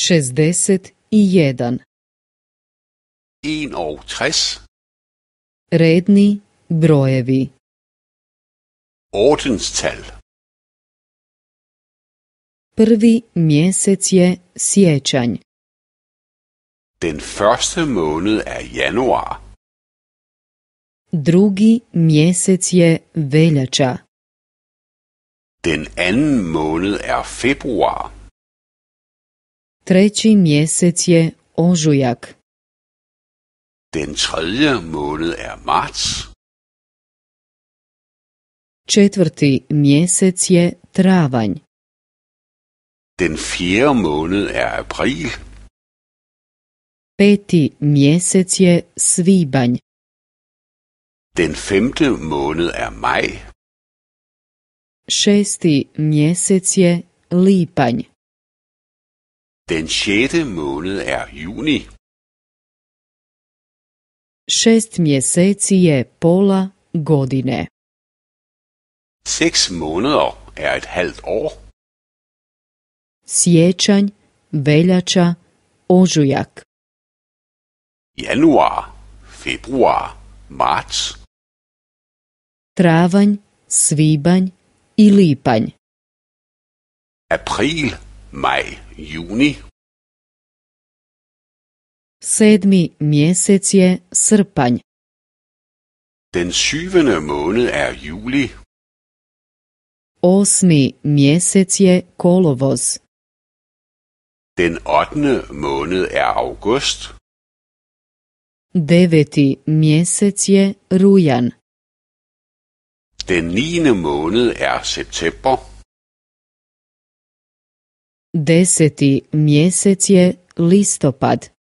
61. tres. Redni brojevi. Ordenstal. Prvi mjesec je sjećanj. Den første måned er januar. Drugi mjesec je veljača. Den anden måned er februar. Treći mjesec je ožujak. Den tredje måned er marts. Četvrti mjesec je travanj. Den fjerde måned er april. Peti mjesec je svibanj. Den femte måned er maj. Šesti mjesec je lipanj. Den sjette måned er juni. Šest mjeseci je pola godine. Seks måneder er et halvt år. Sjećanj, veljača, ožujak. Januar, februar, marts. Travanj, svibanj i lipanj. April, maj, juni. Sedmi mjesec je srpanj. Den syvende måned er juli. Osmi mjesec je kolovoz. Den ottende måned er august. Deveti mjesec je rujan. Den niende måned er september. Deseti mjesec je listopad.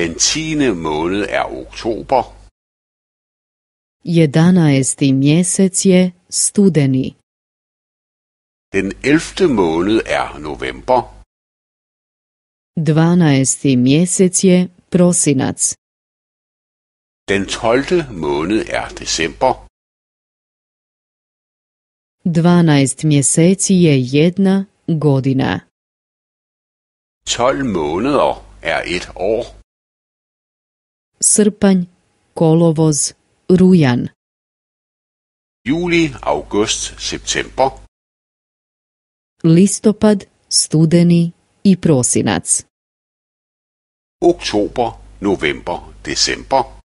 Den 10. måned er oktober. 11. mjesec je studeni. Den 11. måned er november. 12. mjesec je prosinac. Den 12. måned er december. 12 mjeseci je jedna godina. 12 måneder er et år. srpanj, kolovoz, rujan. Juli, august, september. Listopad, studeni i prosinac. Oktober, november, december.